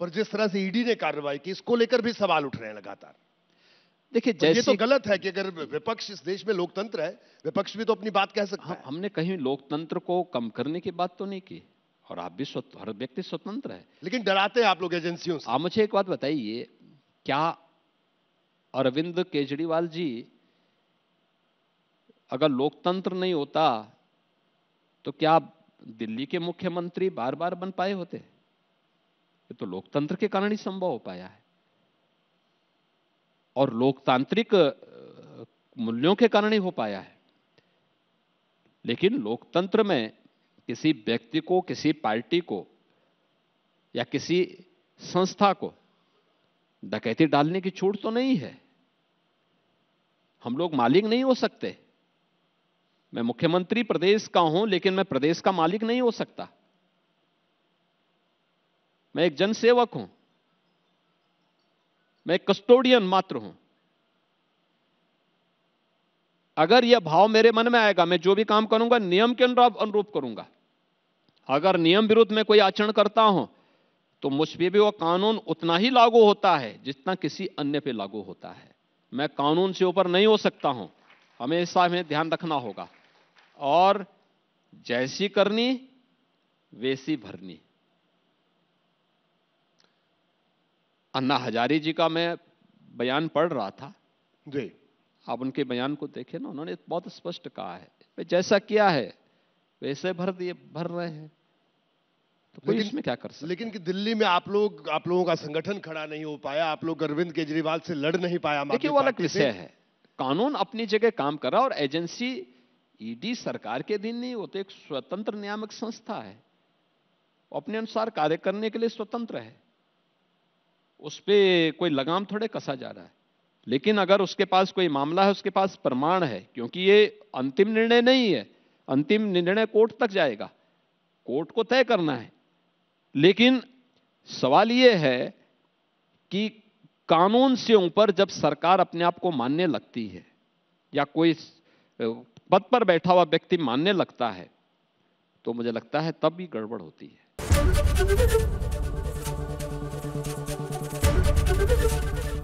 पर जिस तरह से ईडी e ने कार्रवाई की इसको लेकर भी सवाल उठ रहे हैं लगातार देखिए जैसे ये तो गलत है कि अगर विपक्ष इस देश में लोकतंत्र है विपक्ष भी तो अपनी बात कह सकता हाँ, है हमने कहीं लोकतंत्र को कम करने की बात तो नहीं की और आप भी हर व्यक्ति स्वतंत्र है लेकिन डराते हैं आप लोग एजेंसियों से आप मुझे एक बात बताइए क्या अरविंद केजरीवाल जी अगर लोकतंत्र नहीं होता तो क्या दिल्ली के मुख्यमंत्री बार बार बन पाए होते हैं ये तो लोकतंत्र के कारण ही संभव हो पाया है और लोकतांत्रिक मूल्यों के कारण ही हो पाया है लेकिन लोकतंत्र में किसी व्यक्ति को किसी पार्टी को या किसी संस्था को डकैती डालने की छूट तो नहीं है हम लोग मालिक नहीं हो सकते मैं मुख्यमंत्री प्रदेश का हूं लेकिन मैं प्रदेश का मालिक नहीं हो सकता मैं एक जनसेवक हूं मैं एक कस्टोडियन मात्र हूं अगर यह भाव मेरे मन में आएगा मैं जो भी काम करूंगा नियम के अनुरूप करूंगा अगर नियम विरुद्ध में कोई आचरण करता हूं तो मुझ पर भी वह कानून उतना ही लागू होता है जितना किसी अन्य पे लागू होता है मैं कानून से ऊपर नहीं हो सकता हूं हमेशा हमें ध्यान रखना होगा और जैसी करनी वैसी भरनी अन्ना हजारी जी का मैं बयान पढ़ रहा था जी आप उनके बयान को देखे ना उन्होंने बहुत स्पष्ट कहा है जैसा किया है वैसे भर दिए भर रहे हैं तो कोई इसमें क्या कर सकते लेकिन कि दिल्ली में आप लोग आप लोगों का संगठन खड़ा नहीं हो पाया आप लोग अरविंद केजरीवाल से लड़ नहीं पाया देखिए वो अलग विषय है कानून अपनी जगह काम कर रहा और एजेंसी ईडी सरकार के दिन नहीं वो तो एक स्वतंत्र नियामक संस्था है अपने अनुसार कार्य करने के लिए स्वतंत्र है उस पर कोई लगाम थोड़े कसा जा रहा है लेकिन अगर उसके पास कोई मामला है उसके पास प्रमाण है क्योंकि ये अंतिम निर्णय नहीं है अंतिम निर्णय कोर्ट तक जाएगा कोर्ट को तय करना है लेकिन सवाल ये है कि कानून से ऊपर जब सरकार अपने आप को मानने लगती है या कोई पद पर बैठा हुआ व्यक्ति मानने लगता है तो मुझे लगता है तब भी गड़बड़ होती है